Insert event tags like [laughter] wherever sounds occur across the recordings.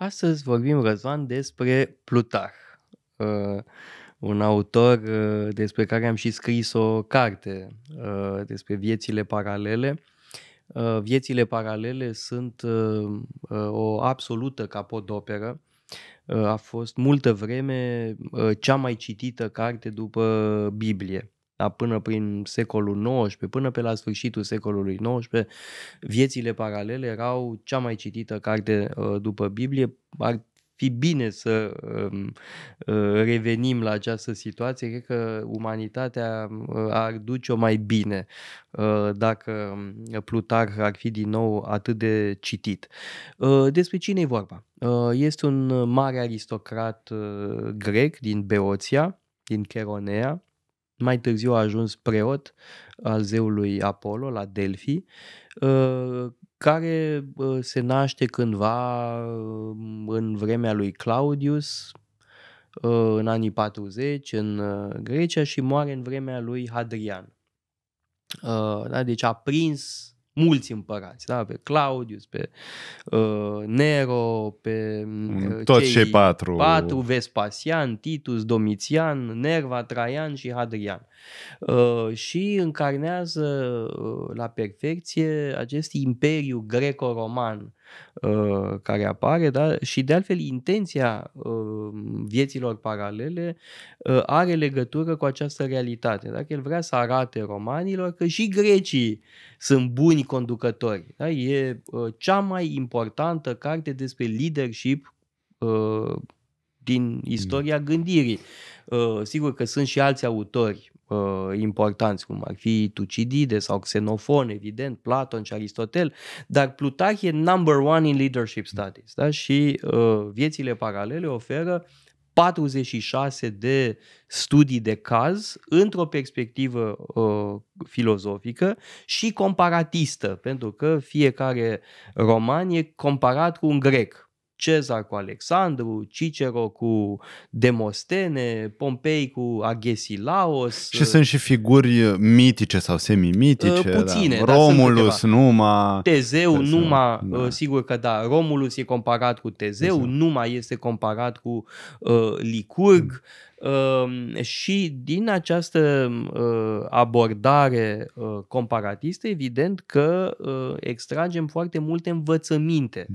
Astăzi vorbim, Răzvan, despre uh, un autor uh, despre care am și scris o carte uh, despre viețile paralele. Uh, viețile paralele sunt o absolută capodoperă. A fost multă vreme cea mai citită carte după Biblie da, până prin secolul XIX, până pe la sfârșitul secolului XIX, viețile paralele erau cea mai citită carte uh, după Biblie. Ar fi bine să um, uh, revenim la această situație. Cred că umanitatea uh, ar duce-o mai bine dacă um, Plutarh ar fi din nou atât de citit. Despre cine e vorba? Este un mare aristocrat grec din Beoția, din Cheronea, mai târziu a ajuns preot al zeului Apollo la Delphi, ă, care ă, se naște cândva ă, în vremea lui Claudius, în anii 40 în Grecia și moare în vremea lui Hadrian. Da, deci a prins mulți împărați, da? pe Claudius, pe uh, Nero, pe mm, uh, Tot cei, cei patru. patru, Vespasian, Titus, Domitian, Nerva, Traian și Hadrian. Uh, și încarnează uh, la perfecție acest imperiu greco-roman uh, care apare da? și de altfel intenția vieților paralele are legătură cu această realitate. Dacă el vrea să arate romanilor că și grecii sunt buni conducători. Da? E cea mai importantă carte despre leadership din istoria mm. gândirii. Uh, sigur că sunt și alți autori uh, importanți, cum ar fi Tucidide sau Xenofon, evident, Platon și Aristotel, dar Plutarh e number one in leadership studies da? și uh, viețile paralele oferă 46 de studii de caz într-o perspectivă uh, filozofică și comparatistă, pentru că fiecare roman e comparat cu un grec Cezar cu Alexandru, Cicero cu Demostene, Pompei cu Agesilaos. Și sunt și figuri mitice sau semimitice. Uh, da. Puține, da. Romulus, da, Numa. Tezeu, Tezeu Numa, da. Uh, sigur că da, Romulus e comparat cu Tezeu, Tezeu. Numa este comparat cu uh, Licurg. Mm Ehm, și din această ă, abordare ă, comparatistă, evident că ă, extragem foarte multe învățăminte,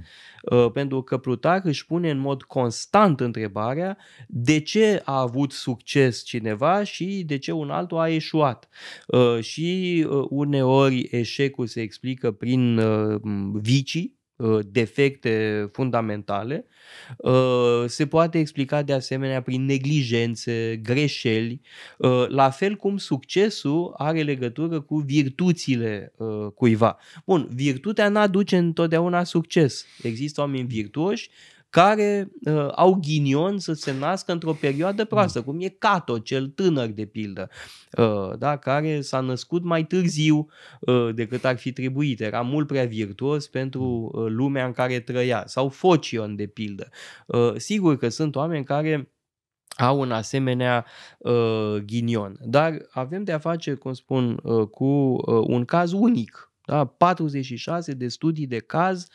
hmm. pentru că Plutar își pune în mod constant întrebarea de ce a avut succes cineva și de ce un altul a eșuat. Și uneori eșecul se explică prin vicii, Uh, defecte fundamentale, uh, se poate explica de asemenea prin neglijențe, greșeli, uh, la fel cum succesul are legătură cu virtuțile cuiva. Bun, virtutea nu aduce întotdeauna succes. Există oameni virtuoși care uh, au ghinion să se nască într-o perioadă proastă, mm. cum e Cato, cel tânăr de pildă, uh, da, care s-a născut mai târziu uh, decât ar fi trebuit, era mult prea virtuos pentru uh, lumea în care trăia, sau Focion de pildă. Uh, sigur că sunt oameni care au un asemenea uh, ghinion, dar avem de a face, cum spun, uh, cu uh, un caz unic, da? 46 de studii de caz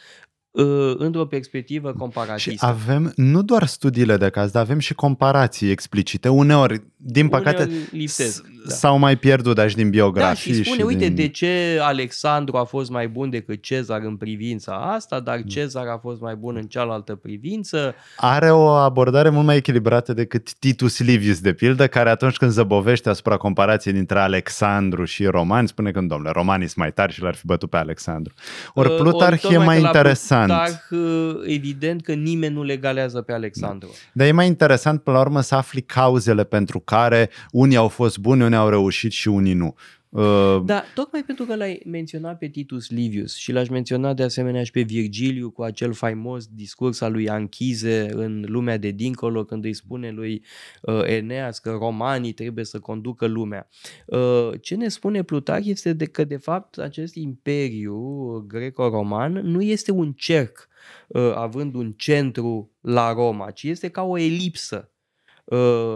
Ă, într-o perspectivă comparativă. Și avem nu doar studiile de caz, dar avem și comparații explicite. Uneori, din păcate, Uneori lipsesc, da. s-au mai pierdut dași din biografii. Da, și spune, și uite, din... de ce Alexandru a fost mai bun decât Cezar în privința asta, dar mm. Cezar a fost mai bun în cealaltă privință. Are o abordare mult mai echilibrată decât Titus Livius, de pildă, care atunci când zăbovește asupra comparației dintre Alexandru și romani, spune că, domnule, romanii sunt mai tari și l-ar fi bătut pe Alexandru. Ori ă, Plutarh uh, e mai interesant dar uh, evident că nimeni nu legalează pe Alexandru. Dar e mai interesant până la urmă să afli cauzele pentru care unii au fost buni, unii au reușit și unii nu. Uh, da, tocmai pentru că l-ai menționat pe Titus Livius și l-aș menționa de asemenea și pe Virgiliu cu acel faimos discurs al lui Anchize în lumea de dincolo când îi spune lui uh, Eneas că romanii trebuie să conducă lumea. Uh, ce ne spune Plutarh este de că de fapt acest imperiu greco-roman nu este un cerc uh, având un centru la Roma, ci este ca o elipsă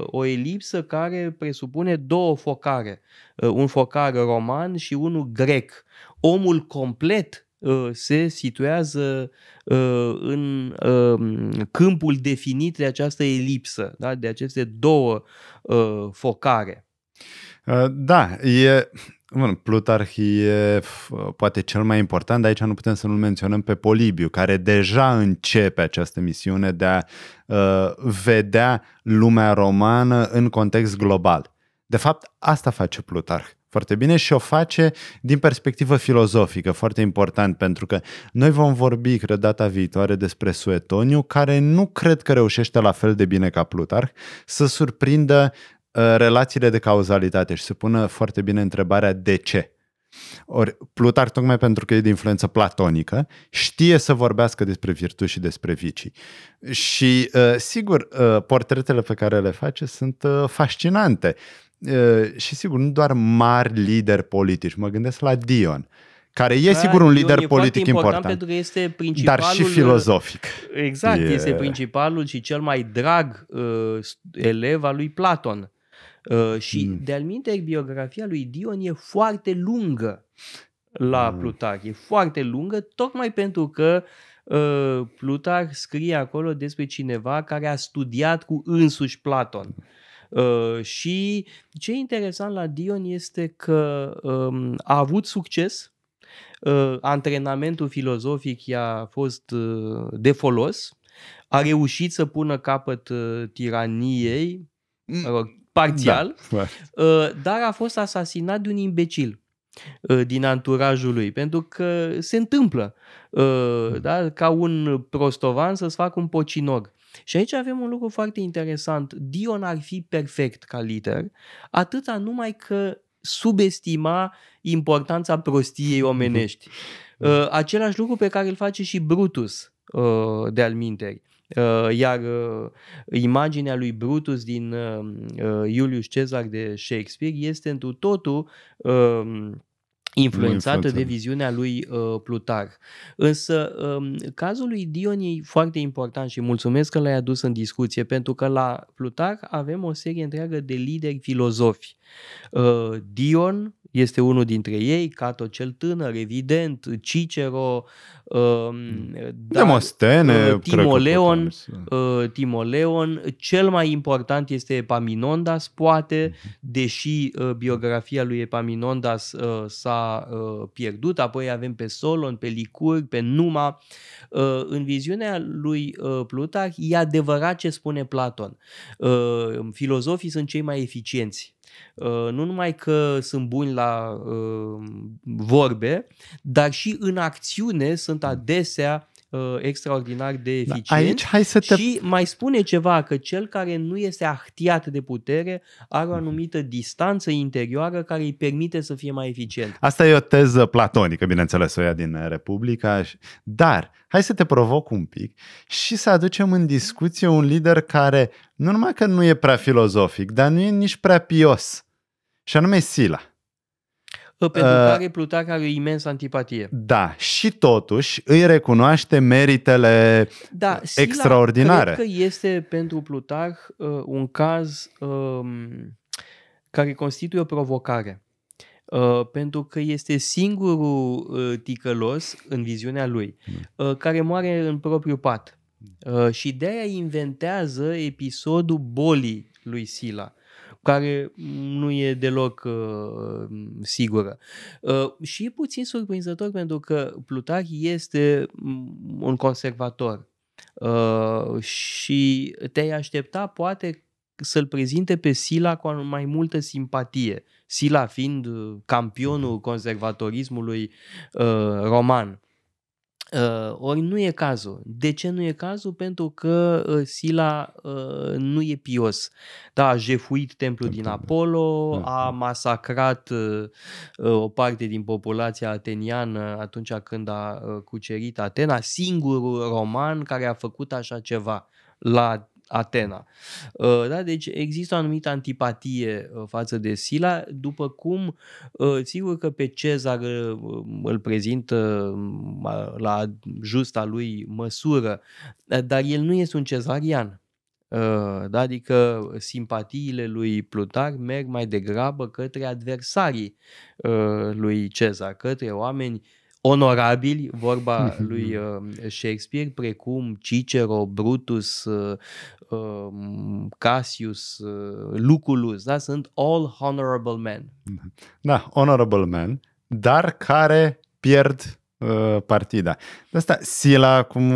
o elipsă care presupune două focare, uh, un focar roman și unul grec. Omul complet uh, se situează uh, în um, câmpul definit de această elipsă, da? de aceste două focare. Uh, da, e, Bun, Plutarh e poate cel mai important, dar aici nu putem să nu-l menționăm pe Polibiu, care deja începe această misiune de a uh, vedea lumea romană în context global. De fapt, asta face Plutarh foarte bine și o face din perspectivă filozofică, foarte important, pentru că noi vom vorbi, cred, data viitoare despre Suetoniu, care nu cred că reușește la fel de bine ca Plutarh să surprindă Uh, relațiile de cauzalitate și se pună foarte bine întrebarea de ce. Ori Plutar, tocmai pentru că e de influență platonică, știe să vorbească despre virtuți și despre vicii. Și, uh, sigur, uh, portretele pe care le face sunt fascinante. Și, sigur, nu doar mari lideri politici. Mă gândesc la Dion, care e da, sigur un lider politic important, important pentru că este principalul dar și filozofic. Exact, e... este principalul și cel mai drag elev al lui Platon. Uh, și mm. de-al minte, biografia lui Dion e foarte lungă la mm. Plutarh. E foarte lungă tocmai pentru că uh, Plutarh scrie acolo despre cineva care a studiat cu însuși Platon. Uh, și ce e interesant la Dion este că um, a avut succes, uh, antrenamentul filozofic i-a fost uh, de folos, a reușit să pună capăt uh, tiraniei, mm. mă rog, parțial, da. Uh, dar a fost asasinat de un imbecil uh, din anturajul lui, pentru că se întâmplă uh, da? ca un prostovan să-ți facă un pocinog. Și aici avem un lucru foarte interesant. Dion ar fi perfect ca lider, atâta numai că subestima importanța prostiei mhm. omenești. Același lucru pe care îl face și Brutus de-al minteri. Uh, iar uh, imaginea lui Brutus din uh, Iulius Cezar de Shakespeare este întru totul um, influențată de viziunea lui uh, Plutar. Însă um, cazul lui Dion e foarte important și mulțumesc că l-ai adus în discuție pentru că la Plutar avem o serie întreagă de lideri filozofi. Uh, Dion, este unul dintre ei, Cato cel Tânăr, evident, Cicero, um, mm. Demostene, da, uh, Timoleon, uh, Timoleon, cel mai important este Epaminondas, poate, mhm. deși uh, biografia lui Epaminondas s-a pierdut, apoi avem pe Solon, pe Licur, pe Numa. În viziunea lui Plutarh e adevărat ce spune Platon. Filozofii sunt cei mai eficienți Uh, nu numai că sunt buni la uh, vorbe, dar și în acțiune sunt mm. adesea uh, extraordinar de da, eficient. Da, aici, hai să te... Și mai spune ceva, că cel care nu este ahtiat de putere are o mhm. anumită distanță interioară care îi permite să fie mai eficient. Asta e o teză platonică, bineînțeles, o ia din Republica. Dar, hai să te provoc un pic și să aducem în discuție un lider care nu numai că nu e prea filozofic, dar nu e nici prea pios. Și anume Sila. Pentru uh, care Plutarh are o imensă antipatie. Da, și totuși îi recunoaște meritele da, Sila extraordinare. Cred că este pentru Plutarh uh, un caz um, care constituie o provocare. Uh, pentru că este singurul uh, ticălos în viziunea lui, da. uh, care moare în propriu pat. Uh, și de aia inventează episodul bolii lui Sila care nu e deloc uh, sigură. Uh, și e puțin surprinzător pentru că Plutarh este un conservator uh, și te-ai aștepta poate să-l prezinte pe Sila cu mai multă simpatie, Sila fiind uh, campionul conservatorismului uh, roman. Uh, ori nu e cazul. De ce nu e cazul? Pentru că uh, Sila uh, nu e pios. Da, a jefuit templul Templu. din da. Apollo, mm-hmm. a masacrat uh, o parte din populația ateniană atunci când a uh, cucerit Atena, singurul roman care a făcut așa ceva la Atena. Uh, da, deci există o anumită antipatie uh, față de Sila, după cum, uh, sigur că pe Cezar îl prezintă la justa lui măsură, dar el nu este un cezarian. Da, adică simpatiile lui Plutar merg mai degrabă către adversarii lui Cezar, către oameni onorabili, vorba [laughs] lui uh, Shakespeare, precum Cicero, Brutus, uh, um, Cassius, uh, Lucullus, da? sunt all honorable men. Da, honorable men, dar care pierd partida. De asta Sila, cum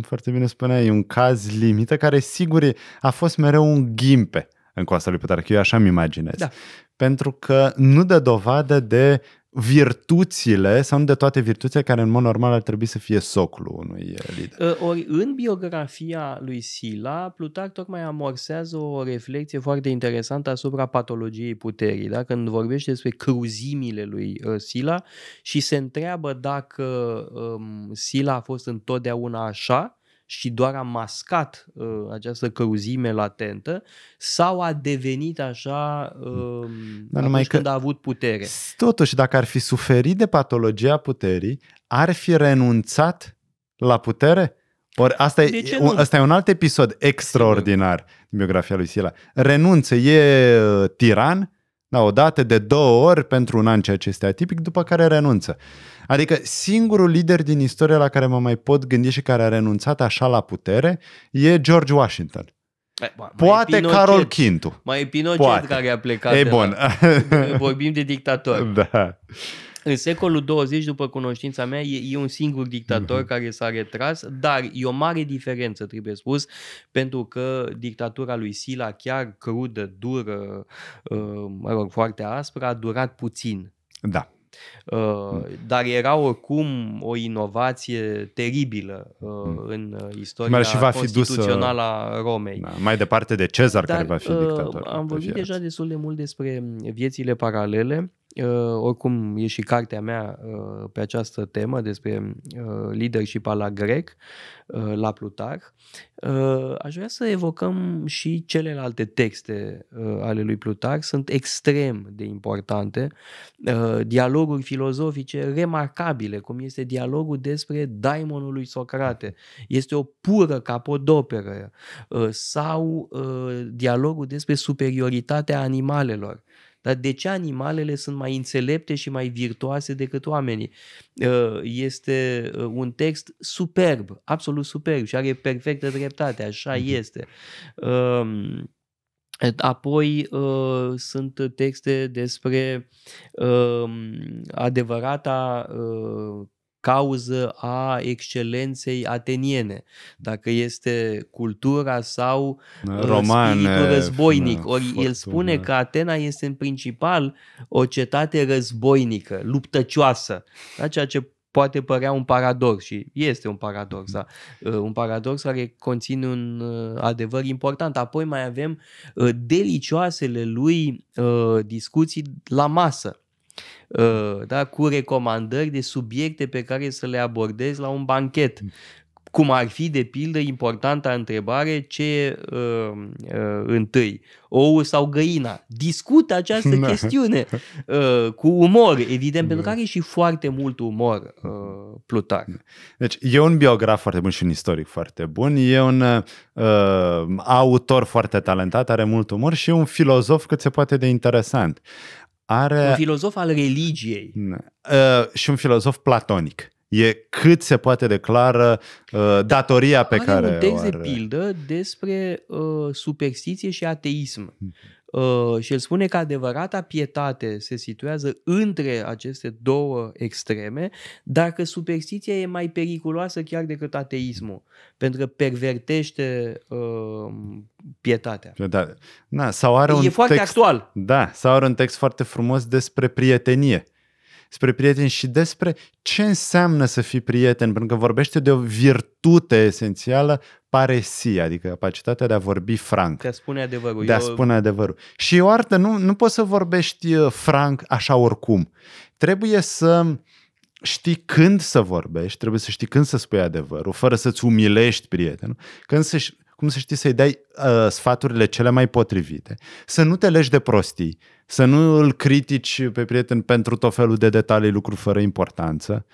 foarte bine spunea, e un caz limită care sigur a fost mereu un ghimpe în coasta lui Plutarh, eu așa mi imaginez. Da. Pentru că nu dă dovadă de virtuțile sau nu de toate virtuțile care în mod normal ar trebui să fie soclu unui uh, lider. Uh, ori în biografia lui Sila, Plutar tocmai amorsează o reflexie foarte interesantă asupra patologiei puterii, da? când vorbește despre cruzimile lui uh, Sila și se întreabă dacă um, Sila a fost întotdeauna așa și doar a mascat uh, această căuzime latentă sau a devenit așa uh, Dar numai că când a avut putere. Totuși, dacă ar fi suferit de patologia puterii, ar fi renunțat la putere? Or, asta e, un, asta e un alt episod extraordinar din biografia lui Sila. Renunță, e uh, tiran, da, o dată, de două ori pentru un an, ceea ce este atipic, după care renunță. Adică singurul lider din istorie la care mă mai pot gândi și care a renunțat așa la putere e George Washington. Eh, mai, Poate Pinochet, Carol Quintu. Mai e Pinochet Poate. care a plecat. Ei, bun. La... [laughs] Vorbim de dictator. Da. În secolul 20, după cunoștința mea, e, e un singur dictator uh-huh. care s-a retras, dar e o mare diferență, trebuie spus, pentru că dictatura lui Sila, chiar crudă, dură, uh, mă rog, foarte aspră, a durat puțin. Da. Uh, dar era oricum o inovație teribilă uh, mhm. în istoria și va fi constituțională a Romei. Da, mai departe de Cezar, dar, care va fi uh, dictator. Uh, am deci vorbit deja destul de mult despre viețile paralele. Uh, oricum e și cartea mea uh, pe această temă despre uh, leadership la grec, la Uh, aș vrea să evocăm și celelalte texte ale lui Plutar. sunt extrem de importante, dialoguri filozofice remarcabile, cum este dialogul despre daimonul lui Socrate, este o pură capodoperă, sau dialogul despre superioritatea animalelor, dar de ce animalele sunt mai înțelepte și mai virtuoase decât oamenii? Uh, este uh, un text superb, absolut superb și are perfectă dreptate, așa mhm. este. Um, apoi uh, sunt texte despre uh, adevărata uh, cauză a excelenței ateniene, dacă este cultura sau da, Romane, spiritul războinic. Da, Ori el spune da. că Atena este în principal o cetate războinică, luptăcioasă, da? ceea ce poate părea un paradox și este un paradox, da? Mm. un paradox care conține un uh, adevăr important. Apoi mai avem uh, delicioasele lui uh, discuții la masă Uh, da, cu recomandări de subiecte pe care să le abordezi la un banchet. Mm. Cum ar fi, de pildă, importanta întrebare, ce uh, uh, întâi, ou sau găina? Discută această da. chestiune uh, cu umor, evident, pentru că da. are și foarte mult umor uh, Plutar. Da. Deci e un biograf foarte bun și un istoric foarte bun, e un uh, autor foarte talentat, are mult umor și e un filozof cât se poate de interesant. Are... Un filozof al religiei. Uh, și un filozof platonic. E cât se poate declară uh, datoria pe are care un text o are. de pildă despre uh, superstiție și ateism. Mhm. Uh, și el spune că adevărata pietate se situează între aceste două extreme, dar că superstiția e mai periculoasă chiar decât ateismul, pentru că pervertește uh, pietatea. Da, Da, sau are e un foarte text, actual. Da, sau are un text foarte frumos despre prietenie spre prieteni și despre ce înseamnă să fii prieten, pentru că vorbește de o virtute esențială, paresia, adică capacitatea de a vorbi franc. De a spune adevărul. De a eu... spune adevărul. Și o artă, nu, nu poți să vorbești uh, franc așa oricum. Trebuie să știi când să vorbești, trebuie să știi când să spui adevărul, fără să-ți umilești prietenul. Când să cum să știi să-i dai uh, sfaturile cele mai potrivite, să nu te legi de prostii, să nu îl critici pe prieten pentru tot felul de detalii, lucruri fără importanță,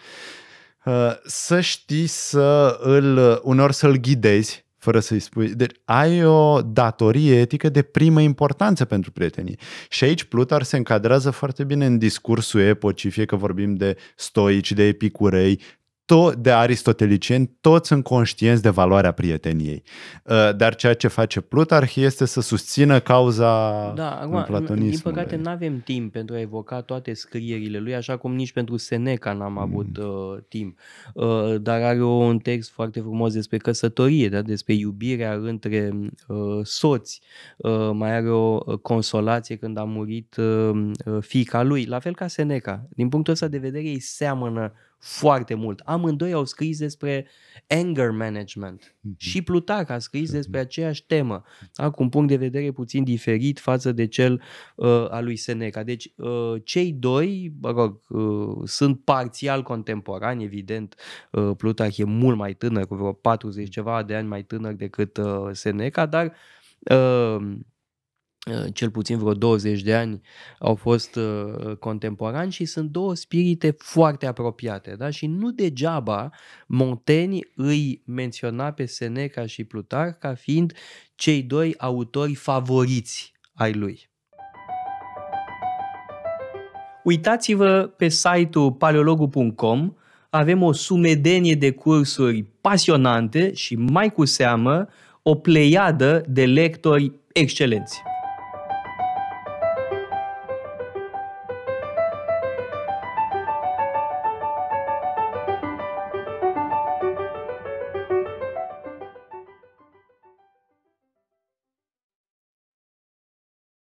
uh, să știi să îl, uh, uneori să-l ghidezi fără să-i spui. Deci ai o datorie etică de primă importanță pentru prietenii. Și aici Plutar se încadrează foarte bine în discursul epocii, fie că vorbim de stoici, de epicurei, to- de aristotelicieni, toți sunt conștienți de valoarea prieteniei. Uh, dar ceea ce face Plutarh este să susțină cauza da, acum, platonismului. Din păcate nu avem timp pentru a evoca toate scrierile lui, așa cum nici pentru Seneca n-am mm. avut mm. uh, timp. Uh, dar are un text foarte frumos despre căsătorie, da? despre iubirea între uh, soți. Uh, mai are o uh, consolație când a murit uh, uh fica lui, la fel ca Seneca. Din punctul ăsta de vedere ei seamănă foarte mult. Amândoi au scris despre anger management mhm. și Plutarh a scris despre aceeași temă, da, cu un punct de vedere puțin diferit față de cel uh, al lui Seneca. Deci uh, cei doi mă rog, uh, sunt parțial contemporani, evident, uh, Plutarh e mult mai tânăr, cu vreo 40 ceva de ani mai tânăr decât uh, Seneca, dar uh, Uh, cel puțin vreo 20 de ani au fost uh, contemporani și sunt două spirite foarte apropiate. Da? Și nu degeaba Montaigne îi menționa pe Seneca și Plutar ca fiind cei doi autori favoriți ai lui. Uitați-vă pe site-ul paleologu.com, avem o sumedenie de cursuri pasionante și mai cu seamă o pleiadă de lectori excelenți.